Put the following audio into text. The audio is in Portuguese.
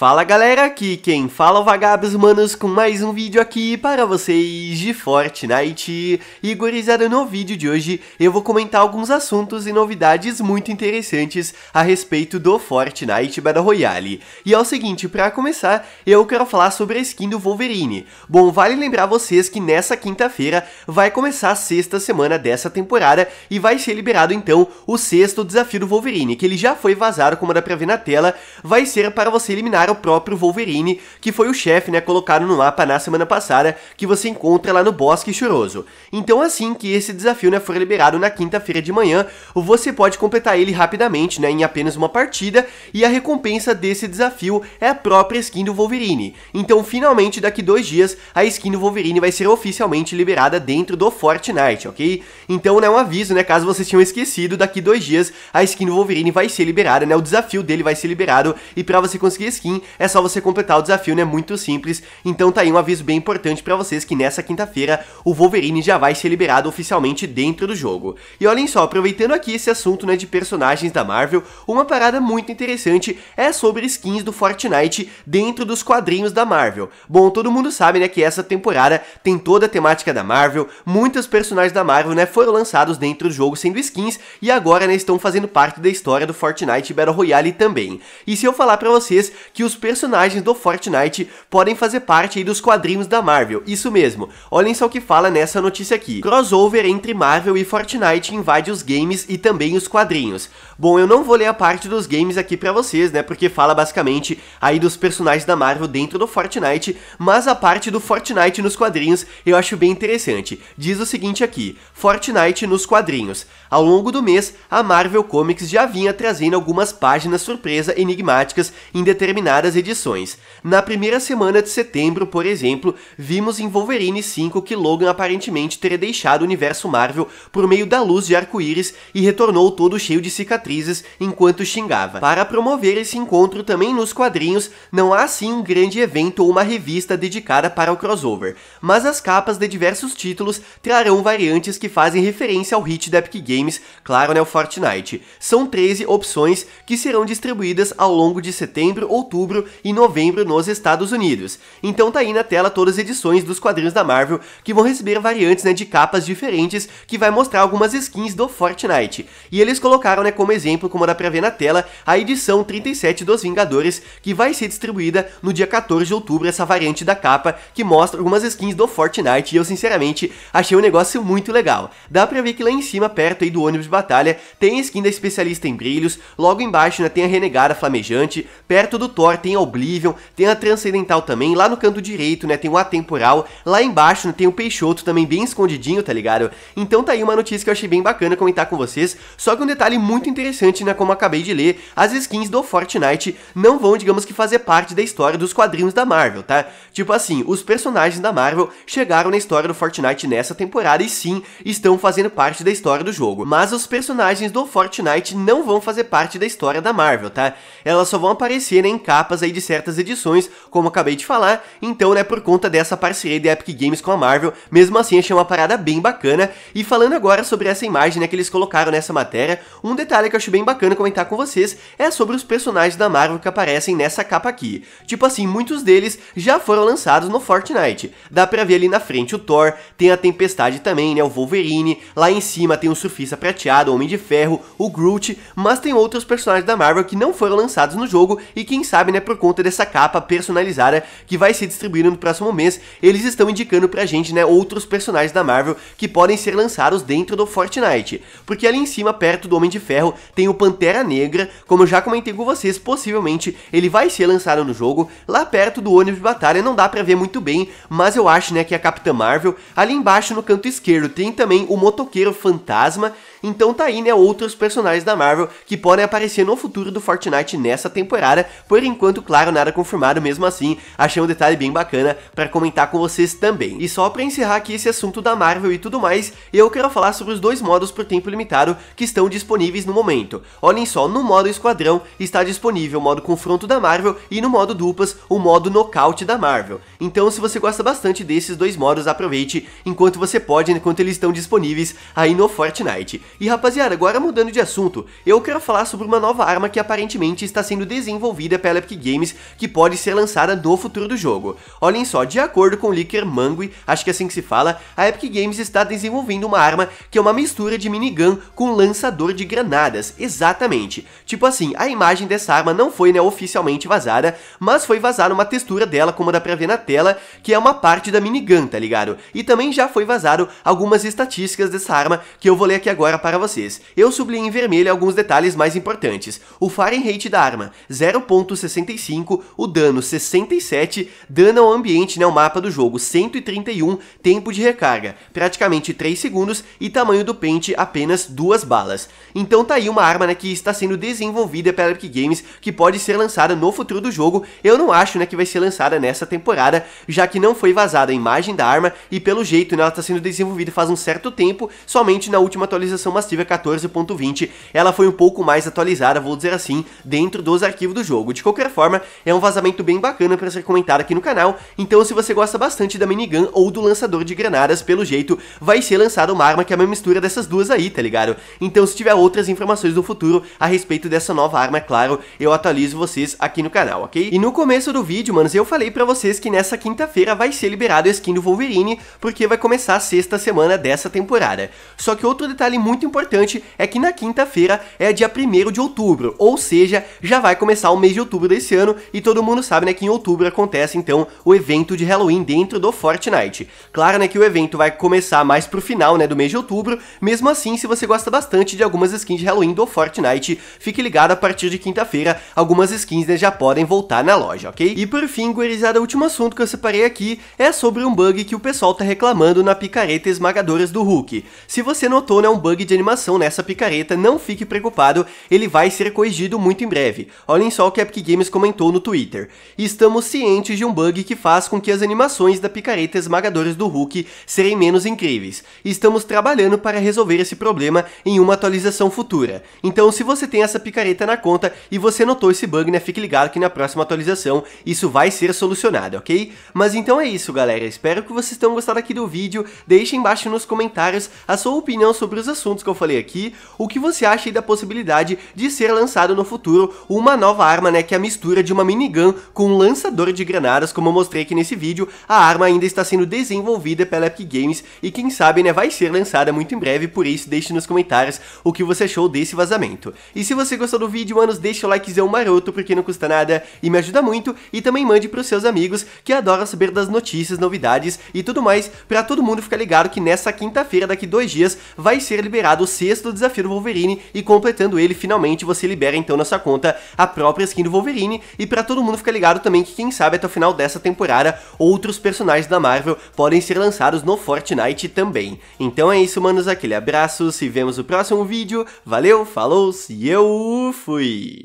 Fala galera, aqui quem fala é o Vagabos Manos com mais um vídeo aqui para vocês de Fortnite. E gurizada, no vídeo de hoje eu vou comentar alguns assuntos e novidades muito interessantes a respeito do Fortnite Battle Royale. E é o seguinte, para começar, eu quero falar sobre a skin do Wolverine. Bom, vale lembrar vocês que nessa quinta-feira vai começar a sexta semana dessa temporada e vai ser liberado então o sexto desafio do Wolverine, que ele já foi vazado como dá pra ver na tela, vai ser para você eliminar o próprio Wolverine, que foi o chefe, né, colocado no mapa na semana passada, que você encontra lá no Bosque Choroso. Então assim que esse desafio, né, for liberado na quinta-feira de manhã, você pode completar ele rapidamente, né, em apenas uma partida, e a recompensa desse desafio é a própria skin do Wolverine. Então finalmente daqui dois dias, a skin do Wolverine vai ser oficialmente liberada dentro do Fortnite, ok? Então, né, um aviso, né, caso vocês tinham esquecido, daqui dois dias a skin do Wolverine vai ser liberada, né, o desafio dele vai ser liberado, e para você conseguir skin, é só você completar o desafio, né? Muito simples. Então tá aí um aviso bem importante para vocês que nessa quinta-feira o Wolverine já vai ser liberado oficialmente dentro do jogo. E olhem só, aproveitando aqui esse assunto, né, de personagens da Marvel, uma parada muito interessante é sobre skins do Fortnite dentro dos quadrinhos da Marvel. Bom, todo mundo sabe, né, que essa temporada tem toda a temática da Marvel, muitos personagens da Marvel, né, foram lançados dentro do jogo sendo skins e agora, né, estão fazendo parte da história do Fortnite Battle Royale também. E se eu falar para vocês que os os personagens do Fortnite podem fazer parte dos quadrinhos da Marvel. Isso mesmo. Olhem só o que fala nessa notícia aqui. Crossover entre Marvel e Fortnite invade os games e também os quadrinhos. Bom, eu não vou ler a parte dos games aqui para vocês, né? Porque fala basicamente aí dos personagens da Marvel dentro do Fortnite, mas a parte do Fortnite nos quadrinhos eu acho bem interessante. Diz o seguinte aqui: Fortnite nos quadrinhos. Ao longo do mês, a Marvel Comics já vinha trazendo algumas páginas surpresa enigmáticas em determinadas várias edições. Na primeira semana de setembro, por exemplo, vimos em Wolverine 5 que Logan aparentemente teria deixado o universo Marvel por meio da luz de arco-íris e retornou todo cheio de cicatrizes enquanto xingava. Para promover esse encontro também nos quadrinhos, não há sim um grande evento ou uma revista dedicada para o crossover, mas as capas de diversos títulos trarão variantes que fazem referência ao hit da Epic Games, claro, né, o Fortnite. São 13 opções que serão distribuídas ao longo de setembro, outubro outubro e novembro nos Estados Unidos. Então tá aí na tela todas as edições dos quadrinhos da Marvel que vão receber variantes né, de capas diferentes que vai mostrar algumas skins do Fortnite. E eles colocaram né, como exemplo, como dá pra ver na tela, a edição 37 dos Vingadores que vai ser distribuída no dia 14 de outubro, essa variante da capa que mostra algumas skins do Fortnite e eu sinceramente achei um negócio muito legal. Dá pra ver que lá em cima, perto aí do ônibus de batalha, tem a skin da especialista em brilhos, logo embaixo né, tem a renegada flamejante, perto do Thor War, tem Oblivion, tem a Transcendental também, lá no canto direito, né, tem o Atemporal, lá embaixo né, tem o Peixoto também bem escondidinho, tá ligado? Então tá aí uma notícia que eu achei bem bacana comentar com vocês, só que um detalhe muito interessante, né, como acabei de ler, as skins do Fortnite não vão, digamos que, fazer parte da história dos quadrinhos da Marvel, tá? Tipo assim, os personagens da Marvel chegaram na história do Fortnite nessa temporada e sim, estão fazendo parte da história do jogo, mas os personagens do Fortnite não vão fazer parte da história da Marvel, tá? Elas só vão aparecer né, em casa capas aí de certas edições, como acabei de falar, então, né, por conta dessa parceria da Epic Games com a Marvel, mesmo assim achei uma parada bem bacana, e falando agora sobre essa imagem, né, que eles colocaram nessa matéria, um detalhe que eu acho bem bacana comentar com vocês é sobre os personagens da Marvel que aparecem nessa capa aqui. Tipo assim, muitos deles já foram lançados no Fortnite. Dá pra ver ali na frente o Thor, tem a Tempestade também, né, o Wolverine, lá em cima tem o Surfista Prateado, o Homem de Ferro, o Groot, mas tem outros personagens da Marvel que não foram lançados no jogo e quem sabe sabe, né, por conta dessa capa personalizada que vai ser distribuída no próximo mês, eles estão indicando pra gente, né, outros personagens da Marvel que podem ser lançados dentro do Fortnite. Porque ali em cima, perto do Homem de Ferro, tem o Pantera Negra, como eu já comentei com vocês, possivelmente ele vai ser lançado no jogo, lá perto do ônibus de batalha, não dá pra ver muito bem, mas eu acho, né, que é a Capitã Marvel, ali embaixo no canto esquerdo tem também o Motoqueiro Fantasma, então tá aí, né, outros personagens da Marvel que podem aparecer no futuro do Fortnite nessa temporada. Por enquanto, claro, nada confirmado mesmo assim. Achei um detalhe bem bacana para comentar com vocês também. E só para encerrar aqui esse assunto da Marvel e tudo mais, eu quero falar sobre os dois modos por tempo limitado que estão disponíveis no momento. Olhem só, no modo Esquadrão está disponível o modo Confronto da Marvel e no modo Duplas o modo Nocaute da Marvel. Então se você gosta bastante desses dois modos, aproveite enquanto você pode, enquanto eles estão disponíveis aí no Fortnite. E rapaziada, agora mudando de assunto, eu quero falar sobre uma nova arma que aparentemente está sendo desenvolvida pela Epic Games, que pode ser lançada no futuro do jogo. Olhem só, de acordo com o leaker Mangui, acho que é assim que se fala, a Epic Games está desenvolvendo uma arma que é uma mistura de minigun com lançador de granadas, exatamente. Tipo assim, a imagem dessa arma não foi né, oficialmente vazada, mas foi vazada uma textura dela, como dá pra ver na tela, que é uma parte da minigun, tá ligado? E também já foi vazado algumas estatísticas dessa arma, que eu vou ler aqui agora para vocês. Eu sublinhei em vermelho alguns detalhes mais importantes. O rate da arma, 0.65, o dano 67, dano ao ambiente, né, o mapa do jogo, 131, tempo de recarga, praticamente 3 segundos e tamanho do pente, apenas duas balas. Então tá aí uma arma né, que está sendo desenvolvida pela Epic Games, que pode ser lançada no futuro do jogo, eu não acho né, que vai ser lançada nessa temporada, já que não foi vazada a imagem da arma e pelo jeito né, ela está sendo desenvolvida faz um certo tempo, somente na última atualização versão massiva 14.20, ela foi um pouco mais atualizada, vou dizer assim, dentro dos arquivos do jogo. De qualquer forma, é um vazamento bem bacana para ser comentado aqui no canal, então se você gosta bastante da minigun ou do lançador de granadas, pelo jeito, vai ser lançada uma arma que é uma mistura dessas duas aí, tá ligado? Então se tiver outras informações no futuro a respeito dessa nova arma, é claro, eu atualizo vocês aqui no canal, ok? E no começo do vídeo, manos, eu falei pra vocês que nessa quinta-feira vai ser liberado a skin do Wolverine, porque vai começar a sexta semana dessa temporada. Só que outro detalhe muito muito importante é que na quinta-feira é dia 1 de outubro, ou seja, já vai começar o mês de outubro desse ano e todo mundo sabe né, que em outubro acontece então o evento de Halloween dentro do Fortnite. Claro né, que o evento vai começar mais pro final né, do mês de outubro, mesmo assim se você gosta bastante de algumas skins de Halloween do Fortnite, fique ligado a partir de quinta-feira, algumas skins né, já podem voltar na loja, ok? E por fim, gurizada, o último assunto que eu separei aqui é sobre um bug que o pessoal tá reclamando na picareta esmagadora do Hulk. Se você notou, né, um bug de animação nessa picareta, não fique preocupado, ele vai ser corrigido muito em breve. Olhem só o que a Epic Games comentou no Twitter. Estamos cientes de um bug que faz com que as animações da picareta esmagadores do Hulk serem menos incríveis. Estamos trabalhando para resolver esse problema em uma atualização futura. Então se você tem essa picareta na conta e você notou esse bug, né, fique ligado que na próxima atualização isso vai ser solucionado, ok? Mas então é isso galera, espero que vocês tenham gostado aqui do vídeo, deixem embaixo nos comentários a sua opinião sobre os assuntos que eu falei aqui, o que você acha aí da possibilidade de ser lançado no futuro uma nova arma, né, que é a mistura de uma minigun com um lançador de granadas, como eu mostrei aqui nesse vídeo, a arma ainda está sendo desenvolvida pela Epic Games e quem sabe, né, vai ser lançada muito em breve, por isso deixe nos comentários o que você achou desse vazamento. E se você gostou do vídeo, manos, deixa o likezão maroto, porque não custa nada e me ajuda muito, e também mande para os seus amigos que adoram saber das notícias, novidades e tudo mais, para todo mundo ficar ligado que nessa quinta-feira, daqui dois dias, vai ser liberado liberado o sexto desafio do Wolverine e completando ele finalmente você libera então na sua conta a própria skin do Wolverine e para todo mundo ficar ligado também que quem sabe até o final dessa temporada outros personagens da Marvel podem ser lançados no Fortnite também. Então é isso manos, aquele abraço, se vemos no próximo vídeo, valeu, falou e eu fui!